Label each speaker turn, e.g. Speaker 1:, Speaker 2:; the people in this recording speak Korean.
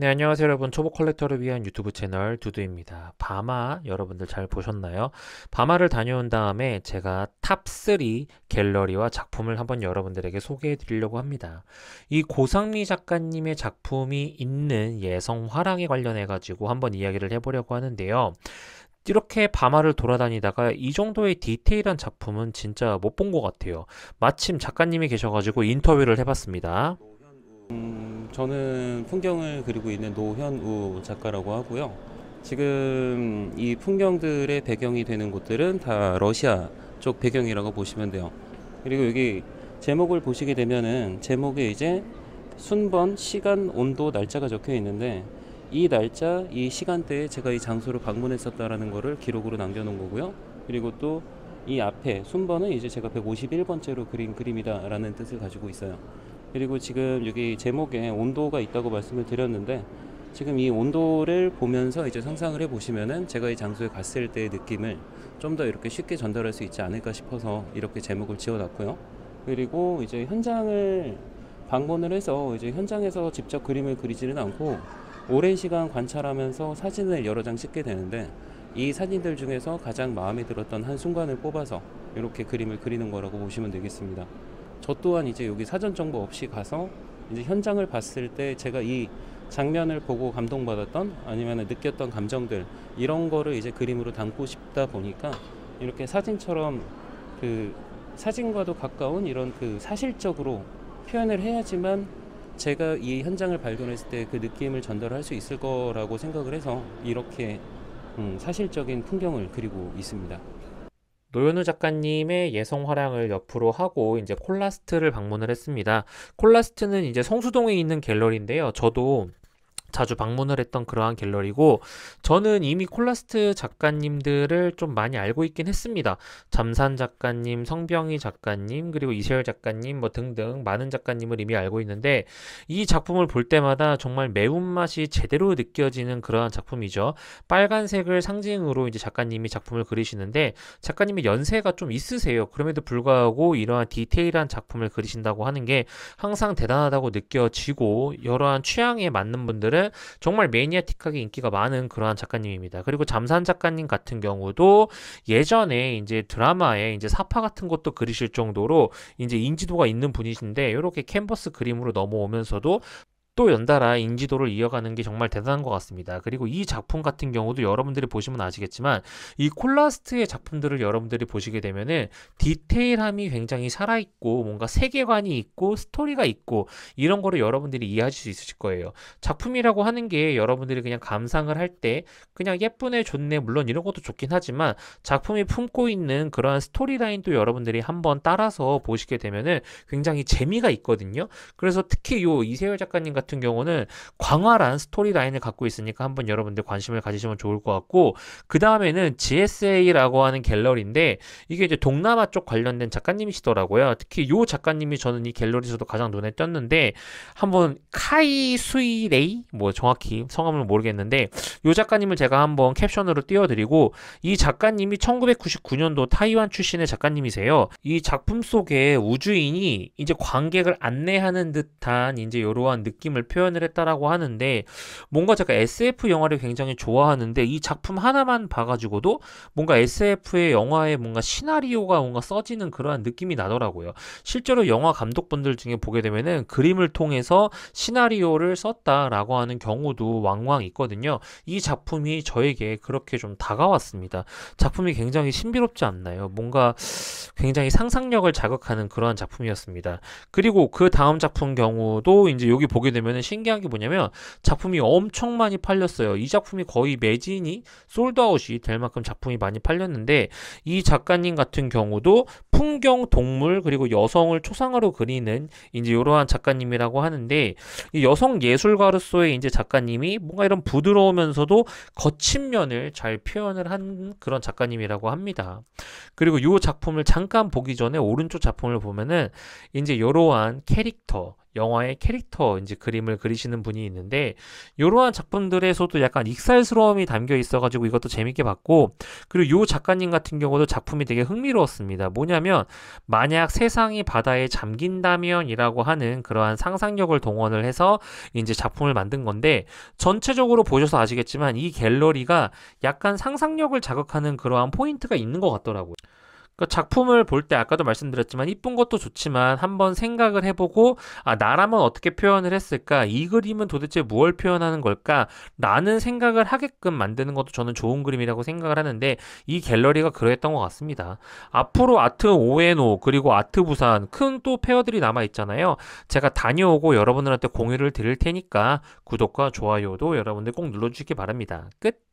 Speaker 1: 네 안녕하세요 여러분 초보 컬렉터를 위한 유튜브 채널 두두입니다 바마 여러분들 잘 보셨나요? 바마를 다녀온 다음에 제가 탑3 갤러리와 작품을 한번 여러분들에게 소개해 드리려고 합니다 이 고상미 작가님의 작품이 있는 예성 화랑에 관련해 가지고 한번 이야기를 해보려고 하는데요 이렇게 밤하를 돌아다니다가 이 정도의 디테일한 작품은 진짜 못 본 것 같아요. 마침 작가님이 계셔가지고 인터뷰를 해봤습니다.
Speaker 2: 음, 저는 풍경을 그리고 있는 노현우 작가라고 하고요. 지금 이 풍경들의 배경이 되는 곳들은 다 러시아 쪽 배경이라고 보시면 돼요. 그리고 여기 제목을 보시게 되면은 제목에 이제 순번, 시간, 온도, 날짜가 적혀 있는데 이 날짜, 이 시간대에 제가 이 장소를 방문했었다라는 거를 기록으로 남겨 놓은 거고요. 그리고 또 이 앞에 순번은 이제 제가 151번째로 그린 그림이다라는 뜻을 가지고 있어요. 그리고 지금 여기 제목에 온도가 있다고 말씀을 드렸는데 지금 이 온도를 보면서 이제 상상을 해보시면은 제가 이 장소에 갔을 때의 느낌을 좀 더 이렇게 쉽게 전달할 수 있지 않을까 싶어서 이렇게 제목을 지어놨고요. 그리고 이제 현장을 방문을 해서 이제 현장에서 직접 그림을 그리지는 않고 오랜 시간 관찰하면서 사진을 여러 장 찍게 되는데 이 사진들 중에서 가장 마음에 들었던 한 순간을 뽑아서 이렇게 그림을 그리는 거라고 보시면 되겠습니다. 저 또한 이제 여기 사전 정보 없이 가서 이제 현장을 봤을 때 제가 이 장면을 보고 감동받았던 아니면 느꼈던 감정들 이런 거를 이제 그림으로 담고 싶다 보니까 이렇게 사진처럼 그 사진과도 가까운 이런 그 사실적으로 표현을 해야지만 제가 이 현장을 발견했을 때 그 느낌을 전달할 수 있을 거라고 생각을 해서 이렇게 음, 사실적인 풍경을 그리고 있습니다. 노현우 작가님의 예성 화랑을 옆으로 하고 이제
Speaker 1: 콜라스트를 방문을 했습니다. 콜라스트는 이제 성수동에 있는 갤러리인데요. 저도 자주 방문을 했던 그러한 갤러리고 저는 이미 콜라스트 작가님들을 좀 많이 알고 있긴 했습니다. 잠산 작가님, 성병희 작가님, 그리고 이세열 작가님 뭐 등등 많은 작가님을 이미 알고 있는데 이 작품을 볼 때마다 정말 매운맛이 제대로 느껴지는 그러한 작품이죠. 빨간색을 상징으로 이제 작가님이 작품을 그리시는데 작가님이 연세가 좀 있으세요. 그럼에도 불구하고 이러한 디테일한 작품을 그리신다고 하는 게 항상 대단하다고 느껴지고 여러한 취향에 맞는 분들은 보면은 정말 매니아틱하게 인기가 많은 그러한 작가님입니다. 그리고 잠산 작가님 같은 경우도 예전에 이제 드라마에 이제 사파 같은 것도 그리실 정도로 이제 인지도가 있는 분이신데 이렇게 캔버스 그림으로 넘어오면서도 또 연달아 인지도를 이어가는 게 정말 대단한 것 같습니다. 그리고 이 작품 같은 경우도 여러분들이 보시면 아시겠지만 이 콜라스트의 작품들을 여러분들이 보시게 되면은 디테일함이 굉장히 살아있고 뭔가 세계관이 있고 스토리가 있고 이런 거를 여러분들이 이해하실 수 있으실 거예요. 작품이라고 하는 게 여러분들이 그냥 감상을 할 때 그냥 예쁘네 좋네 물론 이런 것도 좋긴 하지만 작품이 품고 있는 그러한 스토리라인도 여러분들이 한번 따라서 보시게 되면은 굉장히 재미가 있거든요. 그래서 특히 요 이세열 작가님 같은 같은 경우는 광활한 스토리 라인을 갖고 있으니까 한번 여러분들 관심을 가지시면 좋을 것 같고 그 다음에는 GSA라고 하는 갤러리인데 이게 이제 동남아 쪽 관련된 작가님이시더라고요. 특히 요 작가님이 저는 이 갤러리에서도 가장 눈에 띄었는데 한번 카이 수이레이 뭐 정확히 성함을 모르겠는데 요 작가님을 제가 한번 캡션으로 띄워드리고 이 작가님이 1999년도 타이완 출신의 작가님이세요. 이 작품 속에 우주인이 이제 관객을 안내하는 듯한 이제 이러한 느낌을 느낌을 표현을 했다라고 하는데 뭔가 제가 SF 영화를 굉장히 좋아하는데 이 작품 하나만 봐가지고도 뭔가 SF의 영화에 뭔가 시나리오가 뭔가 써지는 그러한 느낌이 나더라고요. 실제로 영화 감독분들 중에 보게 되면은 그림을 통해서 시나리오를 썼다라고 하는 경우도 왕왕 있거든요. 이 작품이 저에게 그렇게 좀 다가왔습니다. 작품이 굉장히 신비롭지 않나요? 뭔가 굉장히 상상력을 자극하는 그러한 작품이었습니다. 그리고 그 다음 작품 경우도 이제 여기 보게 되면 보면은 신기한 게 뭐냐면 작품이 엄청 많이 팔렸어요. 이 작품이 거의 매진이 솔드아웃이 될 만큼 작품이 많이 팔렸는데 이 작가님 같은 경우도 풍경, 동물 그리고 여성을 초상화로 그리는 이제 이러한 작가님이라고 하는데 여성 예술가로서의 이제 작가님이 뭔가 이런 부드러우면서도 거친 면을 잘 표현을 한 그런 작가님이라고 합니다. 그리고 이 작품을 잠깐 보기 전에 오른쪽 작품을 보면은 이제 이러한 캐릭터 영화의 캐릭터 이제 그림을 그리시는 분이 있는데 이러한 작품들에서도 약간 익살스러움이 담겨 있어가지고 이것도 재밌게 봤고 그리고 요 작가님 같은 경우도 작품이 되게 흥미로웠습니다. 뭐냐면 만약 세상이 바다에 잠긴다면이라고 하는 그러한 상상력을 동원을 해서 이제 작품을 만든 건데 전체적으로 보셔서 아시겠지만 이 갤러리가 약간 상상력을 자극하는 그러한 포인트가 있는 것 같더라고요. 그러니까 작품을 볼 때 아까도 말씀드렸지만 이쁜 것도 좋지만 한번 생각을 해보고 아 나라면 어떻게 표현을 했을까 이 그림은 도대체 무엇을 표현하는 걸까 라는 생각을 하게끔 만드는 것도 저는 좋은 그림이라고 생각을 하는데 이 갤러리가 그러했던 것 같습니다 앞으로 아트 오에노 그리고 아트 부산 큰 또 페어들이 남아 있잖아요 제가 다녀오고 여러분들한테 공유를 드릴 테니까 구독과 좋아요도 여러분들 꼭 눌러주시기 바랍니다 끝